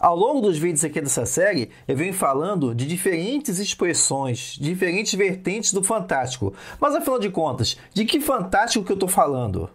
Ao longo dos vídeos aqui dessa série, eu venho falando de diferentes expressões, diferentes vertentes do fantástico. Mas afinal de contas, de que fantástico que eu estou falando?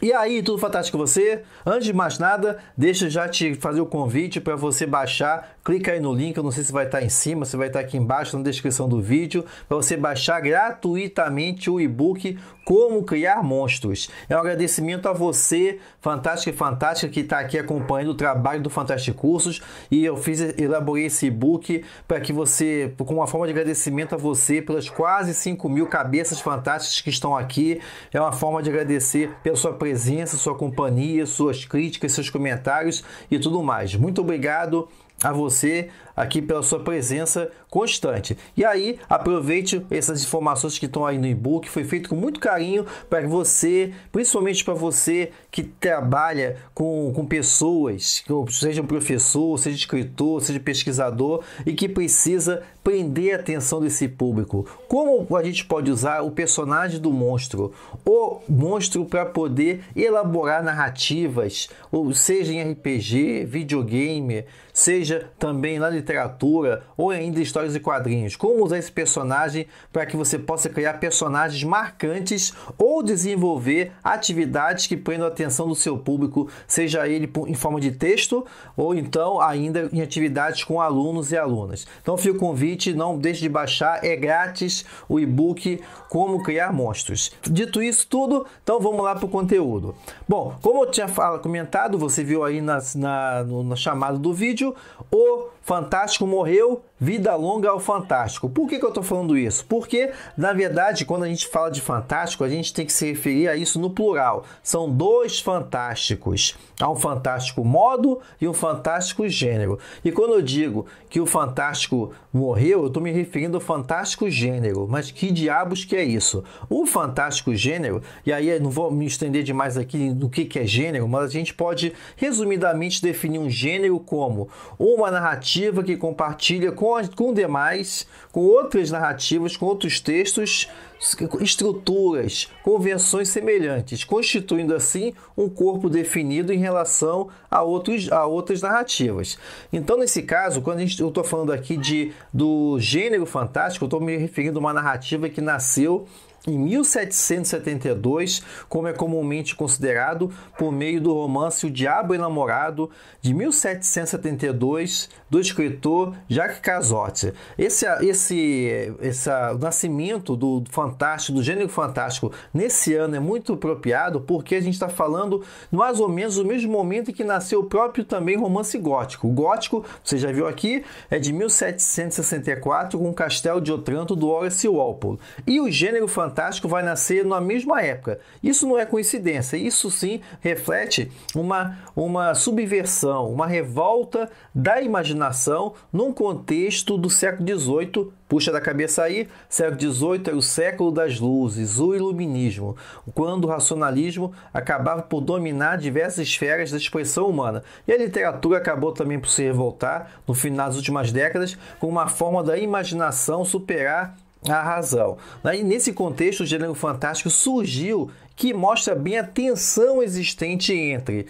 E aí, tudo fantástico com você? Antes de mais nada, deixa já te fazer o convite para você baixar. Clica aí no link, eu não sei se vai estar tá em cima, se vai estar tá aqui embaixo na descrição do vídeo, para você baixar gratuitamente o e-book Como Criar Monstros. É um agradecimento a você, fantástico e fantástica, que está aqui acompanhando o trabalho do Fantástico Cursos. E eu fiz, elaborei esse e-book para que você, com uma forma de agradecimento a você pelas quase 5 mil cabeças fantásticas que estão aqui. É uma forma de agradecer pela sua presença presença, sua companhia, suas críticas, seus comentários e tudo mais. Muito obrigado a você aqui pela sua presença constante. E aí, aproveite essas informações que estão aí no e-book, foi feito com muito carinho para você, principalmente para você que trabalha com, com pessoas, seja um professor, seja escritor, seja pesquisador e que precisa prender a atenção desse público. Como a gente pode usar o personagem do monstro, o monstro para poder elaborar narrativas, ou seja em RPG, videogame, seja seja também na literatura ou ainda histórias e quadrinhos. Como usar esse personagem para que você possa criar personagens marcantes ou desenvolver atividades que prendam a atenção do seu público, seja ele em forma de texto ou então ainda em atividades com alunos e alunas. Então fica o convite, não deixe de baixar, é grátis o e-book Como Criar Monstros. Dito isso tudo, então vamos lá para o conteúdo. Bom, como eu tinha comentado, você viu aí na, na, no, no chamado do vídeo, 或。Fantástico morreu, vida longa ao Fantástico. Por que, que eu estou falando isso? Porque, na verdade, quando a gente fala de Fantástico, a gente tem que se referir a isso no plural. São dois fantásticos. Há um fantástico modo e um fantástico gênero. E quando eu digo que o fantástico morreu, eu estou me referindo ao fantástico gênero. Mas que diabos que é isso? O fantástico gênero, e aí não vou me estender demais aqui do que, que é gênero, mas a gente pode resumidamente definir um gênero como uma narrativa narrativa que compartilha com, as, com demais, com outras narrativas, com outros textos, estruturas, convenções semelhantes, constituindo assim um corpo definido em relação a, outros, a outras narrativas. Então, nesse caso, quando gente, eu estou falando aqui de, do gênero fantástico, eu estou me referindo a uma narrativa que nasceu em 1772, como é comumente considerado, por meio do romance O Diabo Enamorado, de 1772, do escritor Jacques Casotti. Esse, esse, esse nascimento do fantástico, do gênero fantástico, nesse ano é muito apropriado porque a gente está falando mais ou menos no mesmo momento em que nasceu o próprio também romance gótico. O gótico, você já viu aqui, é de 1764 com o Castelo de Otranto do Horace Walpole. E o gênero fantástico Fantástico vai nascer na mesma época. Isso não é coincidência, isso sim reflete uma, uma subversão, uma revolta da imaginação num contexto do século XVIII Puxa da cabeça aí, século XVIII era é o século das luzes, o iluminismo, quando o racionalismo acabava por dominar diversas esferas da expressão humana. E a literatura acabou também por se revoltar, no final das últimas décadas, com uma forma da imaginação superar a razão. Né? E nesse contexto, o gênero fantástico surgiu que mostra bem a tensão existente entre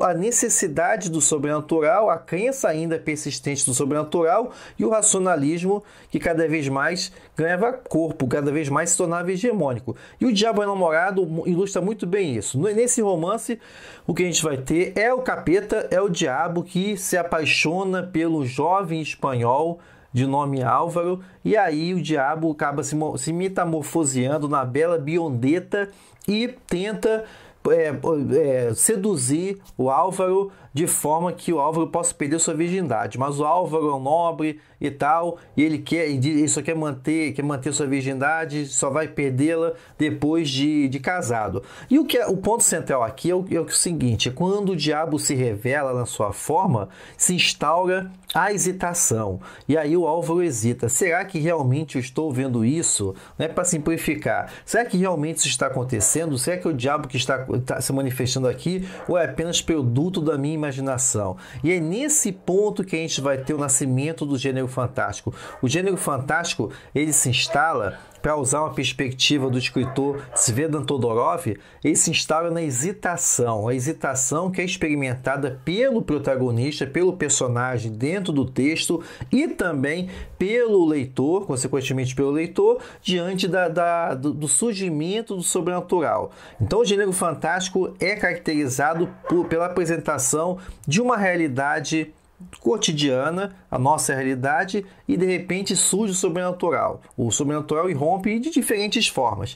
a necessidade do sobrenatural, a crença ainda persistente do sobrenatural e o racionalismo que cada vez mais ganhava corpo, cada vez mais se tornava hegemônico. E o Diabo Enamorado ilustra muito bem isso. Nesse romance, o que a gente vai ter é o capeta, é o diabo que se apaixona pelo jovem espanhol de nome Álvaro, e aí o diabo acaba se, se metamorfoseando na bela Biondeta e tenta é, é, seduzir o Álvaro de forma que o Álvaro possa perder sua virgindade. Mas o Álvaro é um nobre e tal, e ele quer, ele só quer manter, quer manter sua virgindade, só vai perdê-la depois de, de casado. E o que é, o ponto central aqui é o, é o seguinte: é quando o diabo se revela na sua forma, se instaura a hesitação. E aí o Álvaro hesita: será que realmente eu estou vendo isso? Né, Para simplificar, será que realmente isso está acontecendo? Será que o diabo que está está se manifestando aqui ou é apenas produto da minha imaginação? E é nesse ponto que a gente vai ter o nascimento do gênero fantástico. O gênero fantástico ele se instala para usar uma perspectiva do escritor Svedan Todorov, ele se instala na hesitação, a hesitação que é experimentada pelo protagonista, pelo personagem dentro do texto e também pelo leitor, consequentemente pelo leitor, diante da, da do, do, surgimento do sobrenatural. Então, o gênero fantástico é caracterizado por, pela apresentação de uma realidade cotidiana, a nossa realidade, e de repente surge o sobrenatural. O sobrenatural irrompe de diferentes formas.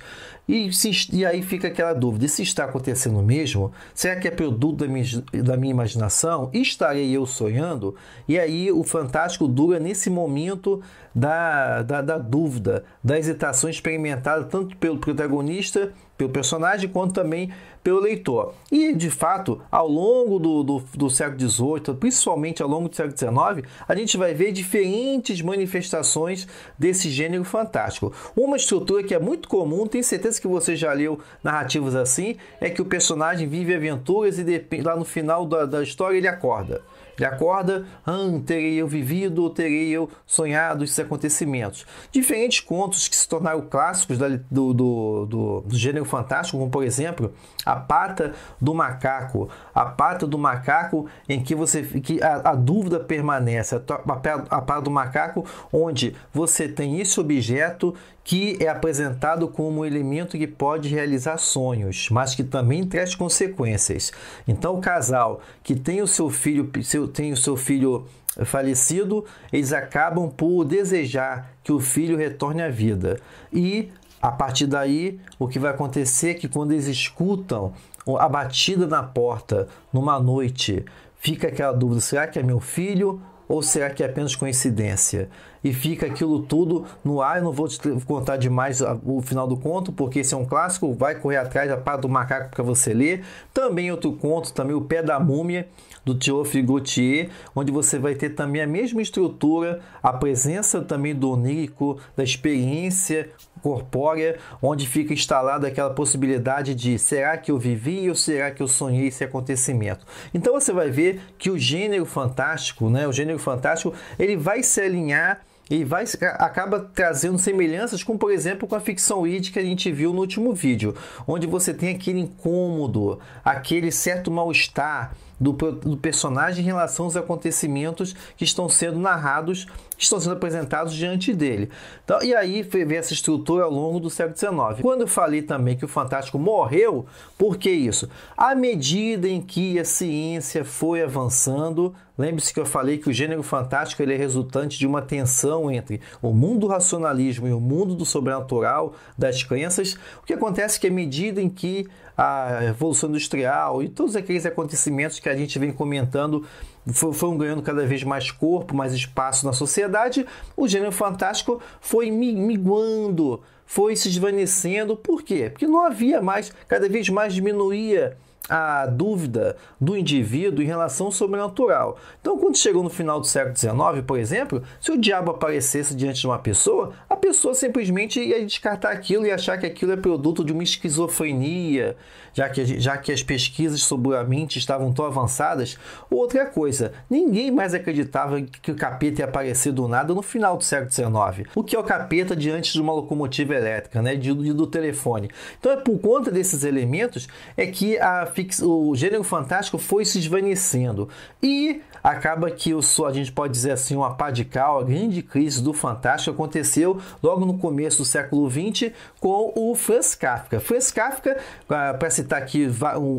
E, se, e aí fica aquela dúvida: se está acontecendo mesmo? Será que é produto da minha, da minha imaginação? Estarei eu sonhando? E aí o fantástico dura nesse momento da, da, da dúvida, da hesitação experimentada tanto pelo protagonista pelo personagem quanto também pelo leitor. E de fato, ao longo do, do, do século XVIII, principalmente ao longo do século XIX, a gente vai ver diferentes manifestações desse gênero fantástico. Uma estrutura que é muito comum, tem certeza que você já leu narrativas assim, é que o personagem vive aventuras e depende, lá no final da, da história ele acorda. Ele acorda, ah, terei eu vivido ou terei eu sonhado esses acontecimentos. Diferentes contos que se tornaram clássicos do, do, do, do, gênero fantástico, como por exemplo, A Pata do Macaco. A Pata do Macaco, em que você que a, a dúvida permanece. A, a, a Pata do Macaco, onde você tem esse objeto que é apresentado como um elemento que pode realizar sonhos, mas que também traz consequências. Então, o casal que tem o seu filho, seu, tem o seu filho falecido, eles acabam por desejar que o filho retorne à vida. E a partir daí, o que vai acontecer é que quando eles escutam a batida na porta numa noite, fica aquela dúvida: será que é meu filho ou será que é apenas coincidência? e fica aquilo tudo no ar. Eu não vou te contar demais ah, o final do conto, porque esse é um clássico. Vai correr atrás da pá do Macaco para você ler. Também outro conto, também O Pé da Múmia, do Théophile Gautier, onde você vai ter também a mesma estrutura, a presença também do onírico, da experiência corpórea, onde fica instalada aquela possibilidade de será que eu vivi ou será que eu sonhei esse acontecimento. Então você vai ver que o gênero fantástico, né, o gênero fantástico, ele vai se alinhar e vai acaba trazendo semelhanças com, por exemplo, com a ficção id que a gente viu no último vídeo, onde você tem aquele incômodo, aquele certo mal-estar, do, do personagem em relação aos acontecimentos que estão sendo narrados, que estão sendo apresentados diante dele. Então, e aí vê essa estrutura ao longo do século XIX. Quando eu falei também que o Fantástico morreu, por que isso? À medida em que a ciência foi avançando, lembre-se que eu falei que o gênero fantástico ele é resultante de uma tensão entre o mundo do racionalismo e o mundo do sobrenatural, das crenças. O que acontece é que à medida em que a Revolução Industrial e todos aqueles acontecimentos que a gente vem comentando foram ganhando cada vez mais corpo, mais espaço na sociedade, o gênero fantástico foi minguando, foi se desvanecendo. Por quê? Porque não havia mais, cada vez mais diminuía a dúvida do indivíduo em relação ao sobrenatural. Então, quando chegou no final do século XIX, por exemplo, se o diabo aparecesse diante de uma pessoa, a pessoa simplesmente ia descartar aquilo e achar que aquilo é produto de uma esquizofrenia, já que, já que as pesquisas sobre a mente estavam tão avançadas. Outra coisa, ninguém mais acreditava que o capeta ia aparecer do nada no final do século XIX. O que é o capeta diante de uma locomotiva elétrica, né, de, de do telefone? Então, é por conta desses elementos é que a fix... o gênero fantástico foi se esvanecendo. E acaba que o sua, a gente pode dizer assim, uma pá de cal, a grande crise do fantástico aconteceu logo no começo do século XX com o Franz Kafka. Franz Kafka, ah, para citar aqui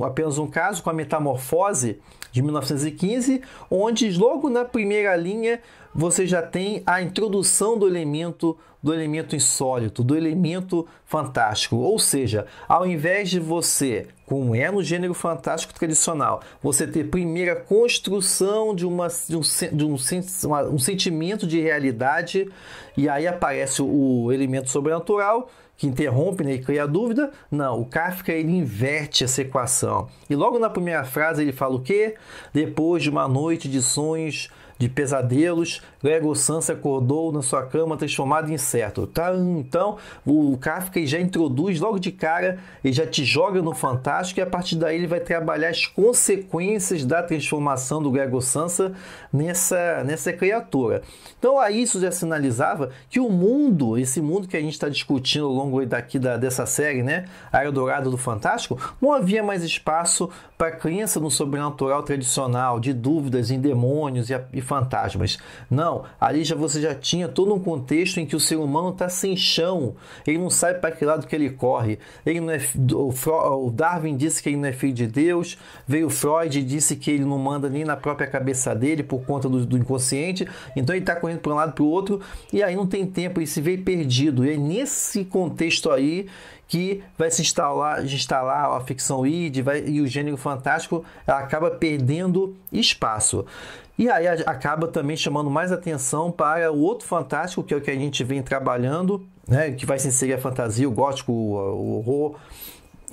apenas um caso, com a Metamorfose de 1915, onde logo na primeira linha você já tem a introdução do elemento do elemento insólito, do elemento fantástico. Ou seja, ao invés de você, como é no gênero fantástico tradicional, você ter primeiro a construção de, uma, de, um, de um, um sentimento de realidade, e aí aparece o elemento sobrenatural, que interrompe né, e cria dúvida. Não, o Kafka ele inverte essa equação. E logo na primeira frase ele fala o quê? Depois de uma noite de sonhos de pesadelos, Lego Sansa acordou na sua cama transformado em inseto. Tá, então o Kafka já introduz logo de cara e já te joga no fantástico e a partir daí ele vai trabalhar as consequências da transformação do Lego Sansa nessa, nessa criatura. Então aí isso já sinalizava que o mundo, esse mundo que a gente está discutindo ao longo daqui da, dessa série, né, a Era Dourada do Fantástico, não havia mais espaço para a crença no sobrenatural tradicional, de dúvidas em demônios e, e fantasmas. Não, ali já você já tinha todo um contexto em que o ser humano está sem chão, ele não sabe para que lado que ele corre. Ele não é, o, Darwin disse que ele não é filho de Deus, veio Freud e disse que ele não manda nem na própria cabeça dele por conta do, do inconsciente, então ele está correndo para um lado para o outro e aí não tem tempo, ele se vê perdido. E é nesse contexto aí que vai se instalar, instalar a ficção id vai, e o gênero fantástico acaba perdendo espaço. E aí acaba também chamando mais atenção para o outro fantástico, que é o que a gente vem trabalhando, né, que vai se inserir a fantasia, o gótico, o horror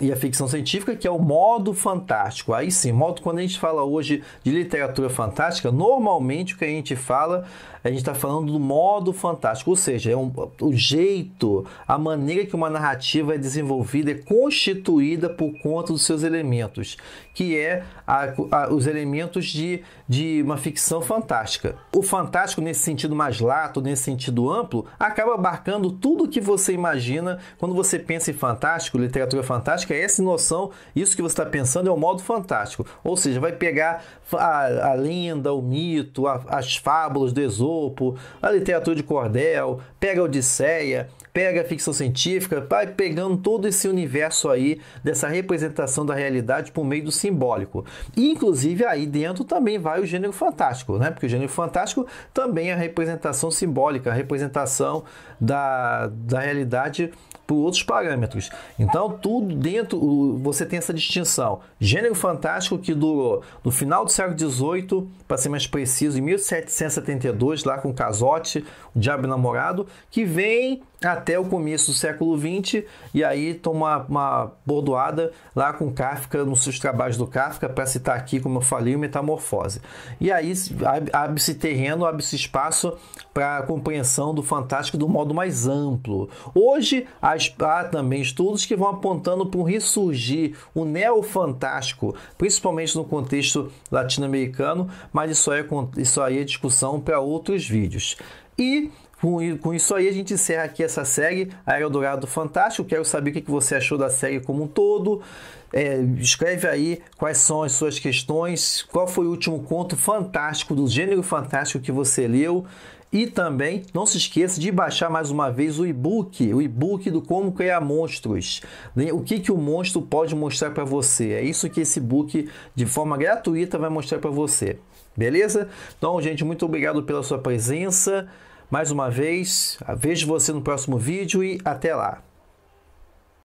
e a ficção científica, que é o modo fantástico. Aí sim, modo quando a gente fala hoje de literatura fantástica, normalmente o que a gente fala a gente está falando do modo fantástico, ou seja, é um, o jeito, a maneira que uma narrativa é desenvolvida, é constituída por conta dos seus elementos, que é a, a, os elementos de, de uma ficção fantástica. O fantástico, nesse sentido mais lato, nesse sentido amplo, acaba abarcando tudo o que você imagina quando você pensa em fantástico, literatura fantástica, é essa noção, isso que você está pensando é o modo fantástico, ou seja, vai pegar a, a lenda, o mito, as fábulas do exodo, a literatura de cordel, pega a Odisseia, pega a ficção científica, vai pegando todo esse universo aí dessa representação da realidade por meio do simbólico. E, inclusive aí dentro também vai o gênero fantástico, né? Porque o gênero fantástico também é a representação simbólica, a representação da, da realidade por outros parâmetros. Então, tudo dentro, você tem essa distinção. Gênero fantástico que durou do final do século XVIII, para ser mais preciso, em 1772, lá com Casotti, o Diabo Namorado, que vem até o começo do século XX e aí toma uma bordoada lá com Kafka, nos seus trabalhos do Kafka, para citar aqui, como eu falei, o Metamorfose. E aí abre-se terreno, abre-se espaço para a compreensão do fantástico do modo mais amplo. Hoje há também estudos que vão apontando para um ressurgir, o neofantástico, principalmente no contexto latino-americano, mas isso aí, é, isso aí é discussão para outros vídeos. E com, isso aí, a gente encerra aqui essa série do Fantástico. Quero saber o que você achou da série como um todo. É, escreve aí quais são as suas questões. Qual foi o último conto fantástico, do gênero fantástico que você leu? E também não se esqueça de baixar mais uma vez o e-book, o e-book do Como Criar Monstros. Né, o que, que o monstro pode mostrar para você? É isso que esse book, de forma gratuita, vai mostrar para você. Beleza? Então, gente, muito obrigado pela sua presença. Mais uma vez, vejo você no próximo vídeo e até lá!